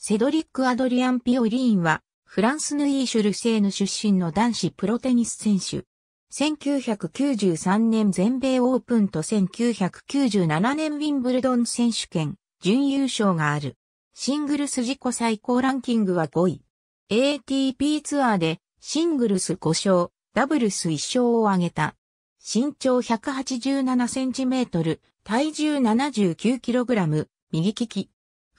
セドリック・アドリアン・ピオリーンは、フランス・ヌイーシュ・ルセーヌ出身の男子プロテニス選手。1993年全米オープンと1997年ウィンブルドン選手権、準優勝がある。シングルス自己最高ランキングは5位。ATP ツアーでシングルス5勝、ダブルス1勝を挙げた。身長187センチメートル、体重79キログラム、右利き。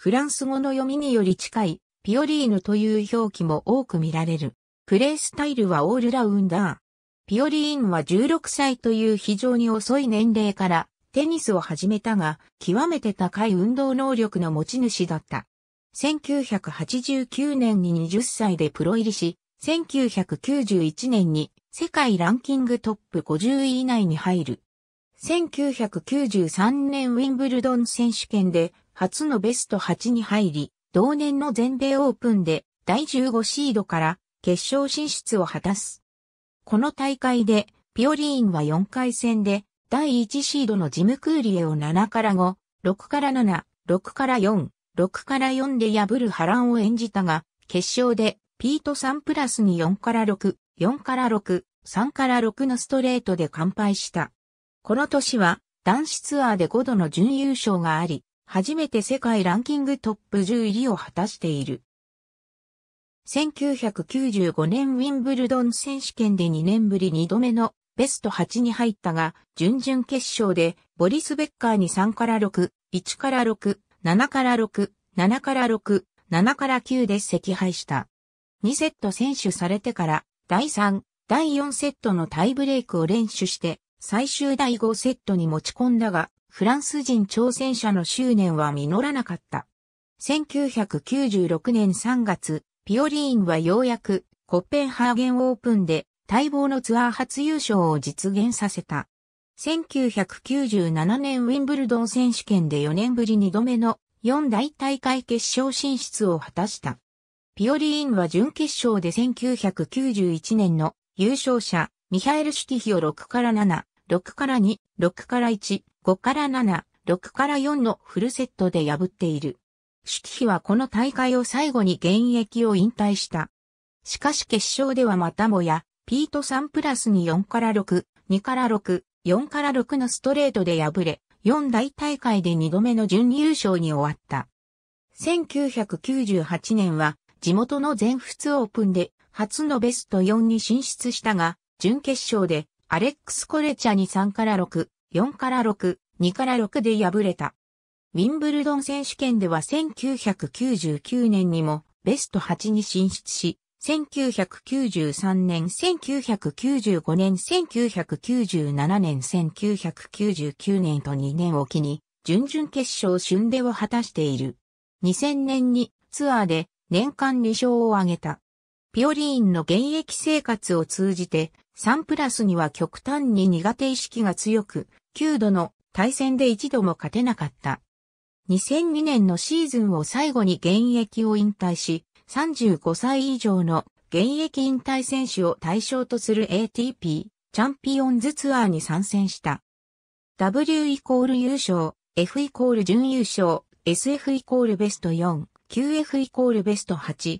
フランス語の読みにより近い、ピオリーヌという表記も多く見られる。プレースタイルはオールラウンダー。ピオリーヌは16歳という非常に遅い年齢からテニスを始めたが、極めて高い運動能力の持ち主だった。1989年に20歳でプロ入りし、1991年に世界ランキングトップ50位以内に入る。1993年ウィンブルドン選手権で初のベスト8に入り、同年の全米オープンで第15シードから決勝進出を果たす。この大会でピオリーンは4回戦で第1シードのジム・クーリエを7から5、6から7、6から4、6から4で破る波乱を演じたが、決勝でピート3プラスに4から6、4から6、3から6のストレートで完敗した。この年は男子ツアーで5度の準優勝があり、初めて世界ランキングトップ10入りを果たしている。1995年ウィンブルドン選手権で2年ぶり2度目のベスト8に入ったが、準々決勝でボリス・ベッカーに3から6、1から6、7から6、7から6、7から9で赤敗した。2セット選手されてから、第3、第4セットのタイブレイクを練習して、最終第5セットに持ち込んだが、フランス人挑戦者の執念は実らなかった。1996年3月、ピオリーンはようやくコッペンハーゲンオープンで待望のツアー初優勝を実現させた。1997年ウィンブルドン選手権で4年ぶり2度目の4大大会決勝進出を果たした。ピオリーンは準決勝で1991年の優勝者ミハエル・シュティヒを6から7、6から2、6から1、5から7、6から4のフルセットで破っている。シュティヒはこの大会を最後に現役を引退した。しかし決勝ではまたもや、ピート3プラスに4から6、2から6、4から6のストレートで敗れ、4大大会で2度目の準優勝に終わった。1998年は地元の全仏オープンで初のベスト4に進出したが、準決勝でアレックス・コレチャに3から6、4から6、2から6で敗れた。ウィンブルドン選手権では1999年にもベスト8に進出し、1993年、1995年、1997年、1999年と2年を機に、準々決勝春でを果たしている。2000年にツアーで年間2勝を挙げた。ピオリーンの現役生活を通じて、サンプラスには極端に苦手意識が強く、9度の対戦で一度も勝てなかった。2002年のシーズンを最後に現役を引退し、35歳以上の現役引退選手を対象とする ATP チャンピオンズツアーに参戦した。W イコール優勝、F イコール準優勝、SF イコールベスト4、QF イコールベスト8、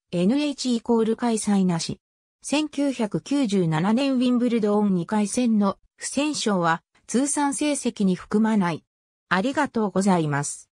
NH イコール開催なし。1997年ウィンブルドーン2回戦の不戦勝は通算成績に含まない。ありがとうございます。